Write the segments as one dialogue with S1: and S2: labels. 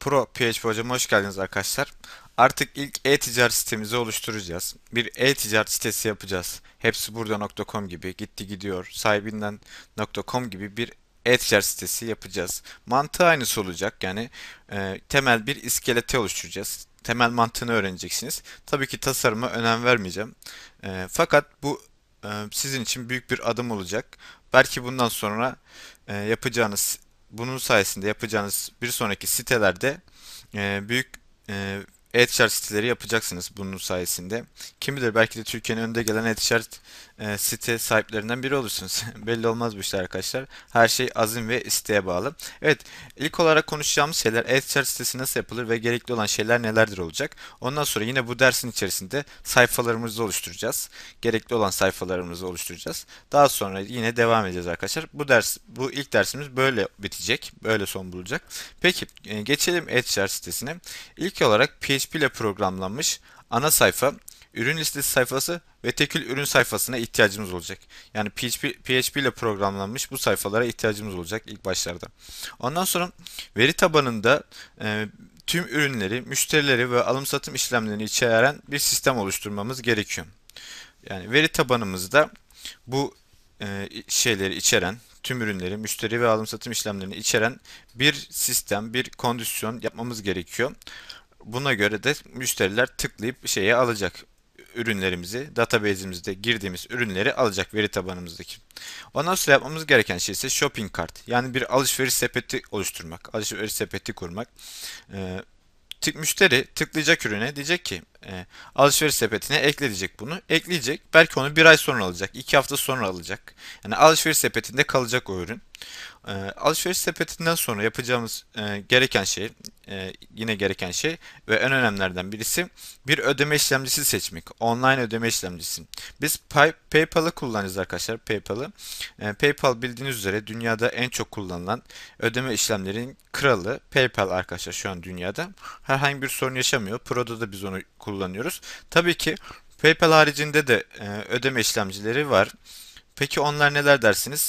S1: Pro PHP hocama hoş geldiniz arkadaşlar. Artık ilk e-ticaret sitemizi oluşturacağız. Bir e-ticaret sitesi yapacağız. Hepsi burada.com gibi, gitti gidiyor, sahibinden.com gibi bir e-ticaret sitesi yapacağız. Mantığı aynısı olacak. Yani e, temel bir iskeleti oluşturacağız temel mantığını öğreneceksiniz. Tabii ki tasarıma önem vermeyeceğim. E, fakat bu e, sizin için büyük bir adım olacak. Belki bundan sonra e, yapacağınız, bunun sayesinde yapacağınız bir sonraki sitelerde e, büyük e, e-ticaret siteleri yapacaksınız bunun sayesinde. Kim bilir belki de Türkiye'nin önde gelen e-ticaret e, site sahiplerinden biri olursunuz. Belli olmaz bu işler arkadaşlar. Her şey azim ve isteğe bağlı. Evet ilk olarak konuşacağımız şeyler e-ticaret sitesi nasıl yapılır ve gerekli olan şeyler nelerdir olacak. Ondan sonra yine bu dersin içerisinde sayfalarımızı oluşturacağız. Gerekli olan sayfalarımızı oluşturacağız. Daha sonra yine devam edeceğiz arkadaşlar. Bu ders bu ilk dersimiz böyle bitecek. Böyle son bulacak. Peki e, geçelim e-ticaret sitesine. İlk olarak PHP PHP ile programlanmış ana sayfa, ürün listesi sayfası ve tekil ürün sayfasına ihtiyacımız olacak. Yani PHP, PHP ile programlanmış bu sayfalara ihtiyacımız olacak ilk başlarda. Ondan sonra veri tabanında e, tüm ürünleri, müşterileri ve alım satım işlemlerini içeren bir sistem oluşturmamız gerekiyor. Yani veri tabanımızda bu e, şeyleri içeren tüm ürünleri, müşteri ve alım satım işlemlerini içeren bir sistem, bir kondisyon yapmamız gerekiyor. Buna göre de müşteriler tıklayıp şeye alacak ürünlerimizi, database'imizde girdiğimiz ürünleri alacak veri tabanımızdaki. Ondan sonra yapmamız gereken şey ise shopping cart. Yani bir alışveriş sepeti oluşturmak, alışveriş sepeti kurmak. Ee, tık, müşteri tıklayacak ürüne diyecek ki e, alışveriş sepetine ekleyecek bunu. Ekleyecek. Belki onu bir ay sonra alacak. iki hafta sonra alacak. Yani alışveriş sepetinde kalacak o ürün. Ee, alışveriş sepetinden sonra yapacağımız e, gereken şey, e, yine gereken şey ve en önemlilerden birisi bir ödeme işlemcisi seçmek. Online ödeme işlemcisi. Biz pay, PayPal'ı kullanacağız arkadaşlar. PayPal'ı. E, PayPal bildiğiniz üzere dünyada en çok kullanılan ödeme işlemlerin kralı PayPal arkadaşlar şu an dünyada. Herhangi bir sorun yaşamıyor. Pro'da da biz onu kullanıyoruz. Tabii ki PayPal haricinde de e, ödeme işlemcileri var. Peki onlar neler dersiniz?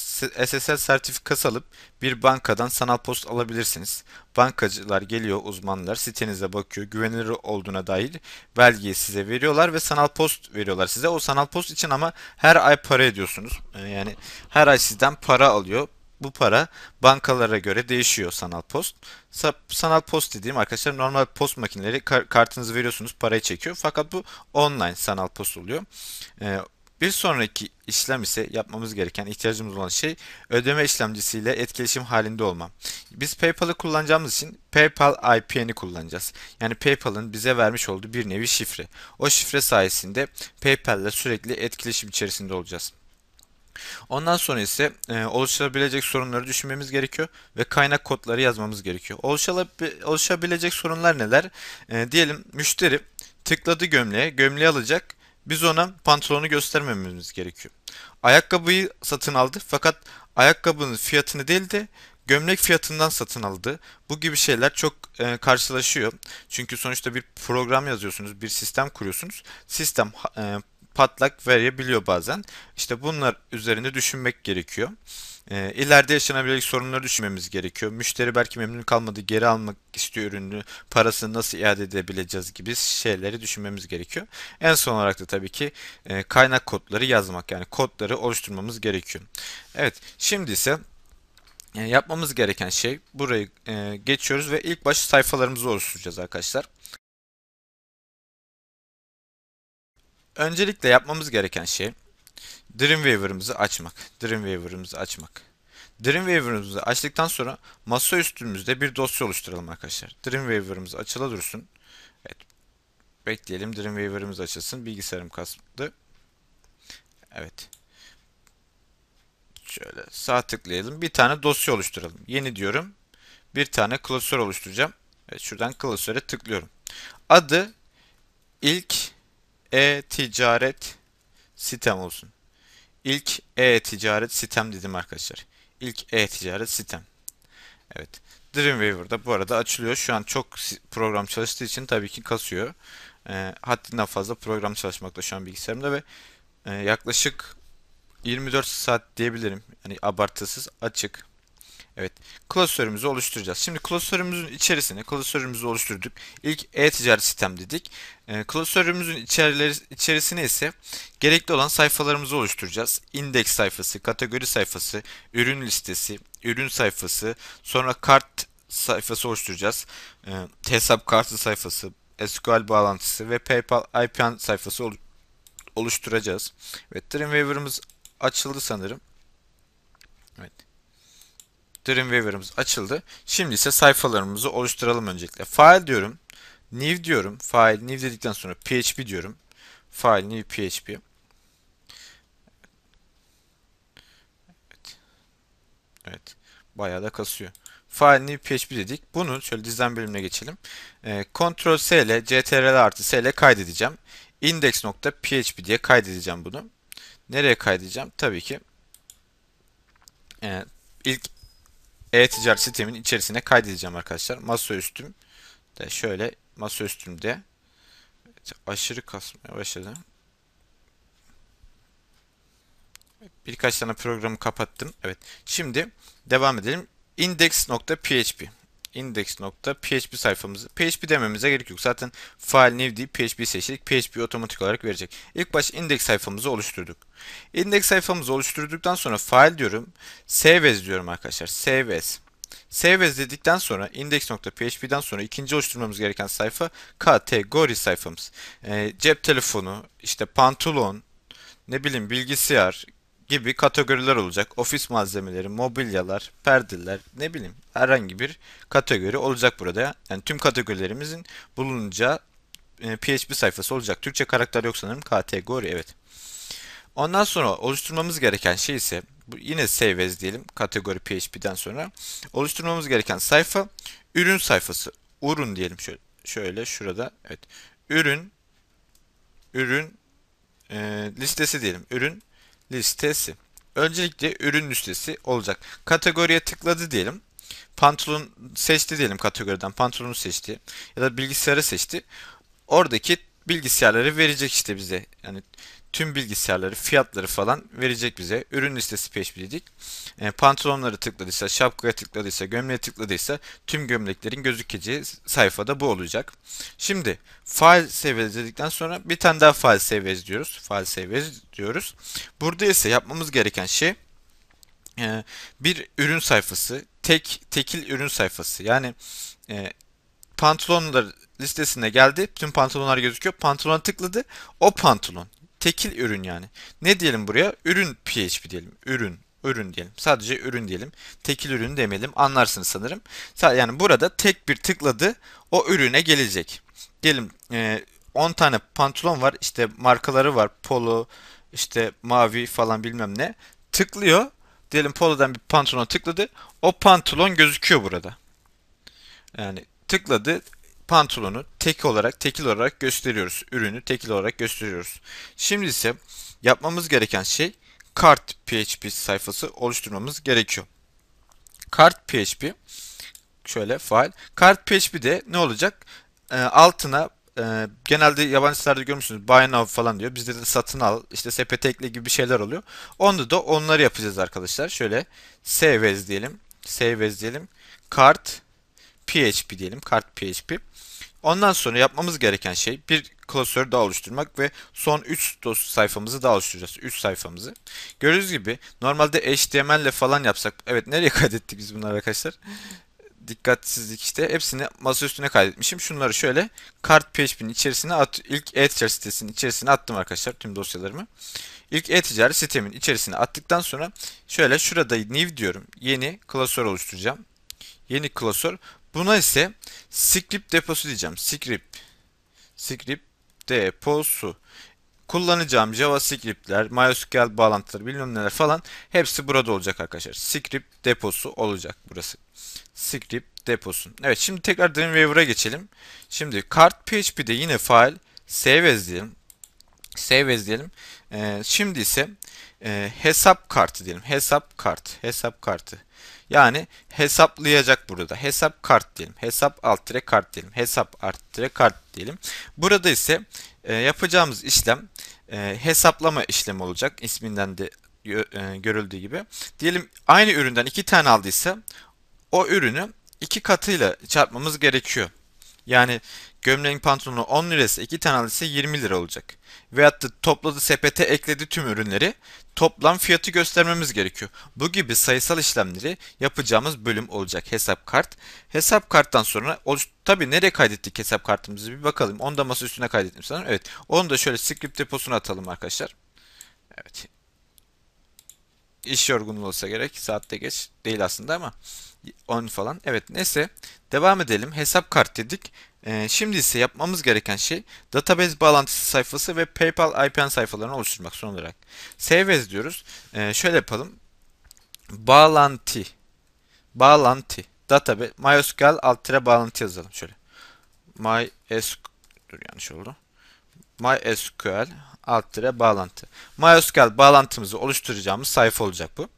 S1: SSL sertifikası alıp bir bankadan sanal post alabilirsiniz. Bankacılar geliyor, uzmanlar sitenize bakıyor, güvenilir olduğuna dair belgeyi size veriyorlar ve sanal post veriyorlar size. O sanal post için ama her ay para ediyorsunuz. Ee, yani her ay sizden para alıyor. Bu para bankalara göre değişiyor sanal post. Sanal post dediğim arkadaşlar normal post makineleri kartınızı veriyorsunuz parayı çekiyor. Fakat bu online sanal post oluyor. Ee, bir sonraki işlem ise yapmamız gereken ihtiyacımız olan şey ödeme işlemcisiyle etkileşim halinde olmam. Biz PayPal'ı kullanacağımız için PayPal IPN'i kullanacağız. Yani PayPal'ın bize vermiş olduğu bir nevi şifre. O şifre sayesinde PayPal'le sürekli etkileşim içerisinde olacağız. Ondan sonra ise e, oluşabilecek sorunları düşünmemiz gerekiyor ve kaynak kodları yazmamız gerekiyor. Oluşabilecek sorunlar neler? E, diyelim müşteri tıkladı gömleğe, gömleği alacak biz ona pantolonu göstermememiz gerekiyor. Ayakkabıyı satın aldı fakat ayakkabının fiyatını değil de gömlek fiyatından satın aldı. Bu gibi şeyler çok e, karşılaşıyor. Çünkü sonuçta bir program yazıyorsunuz, bir sistem kuruyorsunuz. Sistem e, patlak verebiliyor bazen. İşte bunlar üzerinde düşünmek gerekiyor. E, ileride yaşanabilecek sorunları düşünmemiz gerekiyor. Müşteri belki memnun kalmadı, geri almak istiyor ürünü, parasını nasıl iade edebileceğiz gibi şeyleri düşünmemiz gerekiyor. En son olarak da tabii ki e, kaynak kodları yazmak yani kodları oluşturmamız gerekiyor. Evet şimdi ise e, yapmamız gereken şey burayı e, geçiyoruz ve ilk baş sayfalarımızı oluşturacağız arkadaşlar. Öncelikle yapmamız gereken şey Dreamweaver'ımızı açmak. Dreamweaver'ımızı açmak. Dreamweaver'ımızı açtıktan sonra masa üstümüzde bir dosya oluşturalım arkadaşlar. Dreamweaver'ımız açıla dursun. Evet. Bekleyelim Dreamweaver'ımız açılsın. Bilgisayarım kastı. Evet. Şöyle sağ tıklayalım. Bir tane dosya oluşturalım. Yeni diyorum. Bir tane klasör oluşturacağım. Evet, şuradan klasöre tıklıyorum. Adı ilk e-ticaret sitem olsun. İlk e-ticaret sitem dedim arkadaşlar. İlk e-ticaret sitem. Evet. Dreamweaver'da bu arada açılıyor. Şu an çok program çalıştığı için tabii ki kasıyor. E, haddinden fazla program çalışmakta şu an bilgisayarımda ve e, yaklaşık 24 saat diyebilirim. Yani abartısız açık. Evet, klasörümüzü oluşturacağız. Şimdi klasörümüzün içerisine klasörümüzü oluşturduk. İlk e-ticaret sistem dedik. E, klasörümüzün içerisine ise gerekli olan sayfalarımızı oluşturacağız. İndeks sayfası, kategori sayfası, ürün listesi, ürün sayfası, sonra kart sayfası oluşturacağız. E, hesap kartı sayfası, SQL bağlantısı ve PayPal IPN sayfası ol oluşturacağız. Evet, Dreamweaver'ımız açıldı sanırım. Evet. Dreamweaver'ımız açıldı. Şimdi ise sayfalarımızı oluşturalım öncelikle. File diyorum. New diyorum. File new dedikten sonra PHP diyorum. File new PHP. Evet. evet. Bayağı da kasıyor. File new PHP dedik. Bunu şöyle dizden bölümüne geçelim. E, Ctrl S ile CTRL artı S ile kaydedeceğim. Index.php diye kaydedeceğim bunu. Nereye kaydedeceğim? Tabii ki e, ilk e-ticaret sitemin içerisine kaydedeceğim arkadaşlar. Masaüstüm de şöyle masaüstümde evet, aşırı kasmaya başladı. Birkaç tane programı kapattım. Evet. Şimdi devam edelim. index.php index.php sayfamızı PHP dememize gerek yok. Zaten file new deyip PHP seçtik. PHP otomatik olarak verecek. İlk baş index sayfamızı oluşturduk. Index sayfamızı oluşturduktan sonra file diyorum. Save as diyorum arkadaşlar. Save as. Save as dedikten sonra index.php'den sonra ikinci oluşturmamız gereken sayfa kategori sayfamız. E, cep telefonu, işte pantolon, ne bileyim bilgisayar, gibi kategoriler olacak. Ofis malzemeleri, mobilyalar, perdeler, ne bileyim herhangi bir kategori olacak burada. Yani tüm kategorilerimizin bulunacağı PHP e, sayfası olacak. Türkçe karakter yok sanırım. Kategori evet. Ondan sonra oluşturmamız gereken şey ise yine save as diyelim kategori PHP'den sonra oluşturmamız gereken sayfa ürün sayfası. Ürün diyelim şöyle şöyle şurada evet. Ürün ürün e, listesi diyelim. Ürün listesi. Öncelikle ürün listesi olacak. Kategoriye tıkladı diyelim. Pantolon seçti diyelim kategoriden. Pantolonu seçti ya da bilgisayarı seçti. Oradaki bilgisayarları verecek işte bize. Yani tüm bilgisayarları, fiyatları falan verecek bize. Ürün listesi peşbileydik. E, pantolonları tıkladıysa, şapkaya tıkladıysa, gömleğe tıkladıysa tüm gömleklerin gözükeceği sayfada bu olacak. Şimdi file save dedikten sonra bir tane daha file save diyoruz. File save diyoruz. Burada ise yapmamız gereken şey e, bir ürün sayfası, tek tekil ürün sayfası. Yani e, pantolonlar listesine geldi. Tüm pantolonlar gözüküyor. Pantolona tıkladı. O pantolon tekil ürün yani. Ne diyelim buraya? Ürün PHP diyelim. Ürün ürün diyelim. Sadece ürün diyelim. Tekil ürün demelim. Anlarsınız sanırım. Yani burada tek bir tıkladı o ürüne gelecek. Diyelim e, 10 tane pantolon var. İşte markaları var. Polo, işte mavi falan bilmem ne. Tıklıyor. Diyelim polodan bir pantolon tıkladı. O pantolon gözüküyor burada. Yani tıkladı pantolonu tek olarak tekil olarak gösteriyoruz. Ürünü tekil olarak gösteriyoruz. Şimdi ise yapmamız gereken şey kart PHP sayfası oluşturmamız gerekiyor. Kart PHP şöyle file. Kart PHP de ne olacak? E, altına e, genelde yabancı sitelerde görmüşsünüz buy now falan diyor. Bizde de satın al, işte sepet ekle gibi şeyler oluyor. Onda da onları yapacağız arkadaşlar. Şöyle save as diyelim. Save as diyelim. Kart PHP diyelim. Kart PHP. Ondan sonra yapmamız gereken şey bir klasör daha oluşturmak ve son 3 sayfamızı daha oluşturacağız. 3 sayfamızı. Gördüğünüz gibi normalde HTML ile falan yapsak. Evet nereye kaydettik biz bunları arkadaşlar? Dikkatsizlik işte. Hepsini masa üstüne kaydetmişim. Şunları şöyle kart PHP'nin içerisine at ilk e-ticaret sitesinin içerisine attım arkadaşlar tüm dosyalarımı. İlk e-ticaret sitemin içerisine attıktan sonra şöyle şurada new diyorum. Yeni klasör oluşturacağım. Yeni klasör. Buna ise script deposu diyeceğim. Script. Script deposu. Kullanacağım JavaScript'ler, MySQL bağlantıları bilmem neler falan hepsi burada olacak arkadaşlar. Script deposu olacak burası. Script deposu. Evet şimdi tekrar Dreamweaver'a geçelim. Şimdi kart PHP'de yine file save as diyelim. Save as diyelim. Ee, şimdi ise e, hesap kartı diyelim. Hesap kart. Hesap kartı. Yani hesaplayacak burada. Hesap kart diyelim. Hesap alt tire kart diyelim. Hesap art tire kart diyelim. Burada ise e, yapacağımız işlem e, hesaplama işlemi olacak. İsminden de e, görüldüğü gibi. Diyelim aynı üründen iki tane aldıysa o ürünü iki katıyla çarpmamız gerekiyor. Yani Gömleğin pantolonu 10 lirası 2 tane ise 20 lira olacak. Veyahut da topladı sepete ekledi tüm ürünleri toplam fiyatı göstermemiz gerekiyor. Bu gibi sayısal işlemleri yapacağımız bölüm olacak hesap kart. Hesap karttan sonra tabi nereye kaydettik hesap kartımızı bir bakalım. Onu da masa üstüne kaydettim sanırım. Evet onu da şöyle script deposuna atalım arkadaşlar. Evet İş yorgunluğu olsa gerek. Saatte geç değil aslında ama 10 falan. Evet neyse devam edelim. Hesap kart dedik. Ee, şimdi ise yapmamız gereken şey database bağlantısı sayfası ve PayPal IPN sayfalarını oluşturmak son olarak. Save as diyoruz. Ee, şöyle yapalım. Bağlantı. Bağlantı. Database. MySQL alt tire bağlantı yazalım şöyle. MySQL. Dur yanlış oldu. MySQL alt tire bağlantı. MySQL bağlantımızı oluşturacağımız sayfa olacak bu.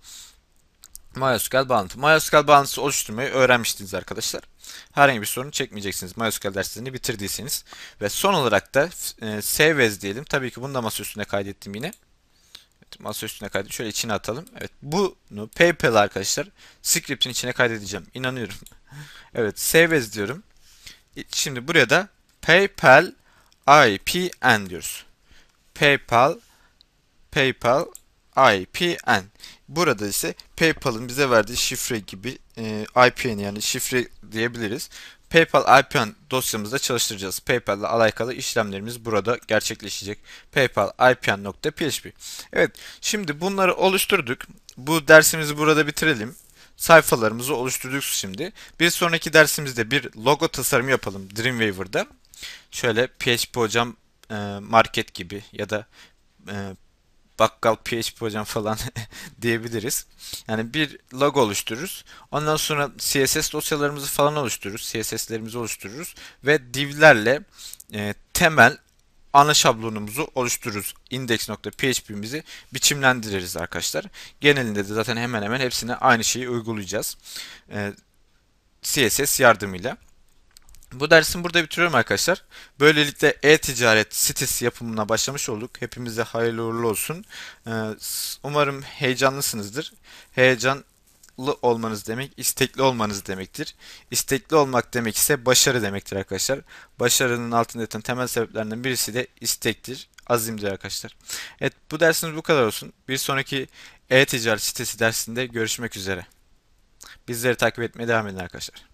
S1: MySQL bağlantı. MySQL bağlantısı oluşturmayı öğrenmiştiniz arkadaşlar. Herhangi bir sorun çekmeyeceksiniz MySQL derslerini bitirdiyseniz. Ve son olarak da e, save as diyelim. Tabii ki bunu da masa üstüne kaydettim yine. Evet, masa üstüne kaydet. Şöyle içine atalım. Evet bunu PayPal arkadaşlar script'in içine kaydedeceğim. İnanıyorum. evet save as diyorum. Şimdi buraya da PayPal IPN diyoruz. PayPal PayPal IPN. Burada ise PayPal'ın bize verdiği şifre gibi e, IPN yani şifre diyebiliriz. PayPal IPN dosyamızda çalıştıracağız. PayPal ile alakalı işlemlerimiz burada gerçekleşecek. PayPal IPN.php. Evet, şimdi bunları oluşturduk. Bu dersimizi burada bitirelim. Sayfalarımızı oluşturduk şimdi. Bir sonraki dersimizde bir logo tasarımı yapalım Dreamweaver'da. Şöyle PHP hocam e, market gibi ya da e, bakkal PHP hocam falan diyebiliriz. Yani bir log oluştururuz. Ondan sonra CSS dosyalarımızı falan oluştururuz. CSS'lerimizi oluştururuz. Ve divlerle e, temel ana şablonumuzu oluştururuz. index.php'mizi biçimlendiririz arkadaşlar. Genelinde de zaten hemen hemen hepsine aynı şeyi uygulayacağız. E, CSS yardımıyla. Bu dersimi burada bitiriyorum arkadaşlar. Böylelikle e-ticaret sitesi yapımına başlamış olduk. Hepimize hayırlı uğurlu olsun. Ee, umarım heyecanlısınızdır. Heyecanlı olmanız demek istekli olmanız demektir. İstekli olmak demek ise başarı demektir arkadaşlar. Başarının altında yatan temel sebeplerinden birisi de istektir, azimdir arkadaşlar. Evet bu dersimiz bu kadar olsun. Bir sonraki e-ticaret sitesi dersinde görüşmek üzere. Bizleri takip etmeye devam edin arkadaşlar.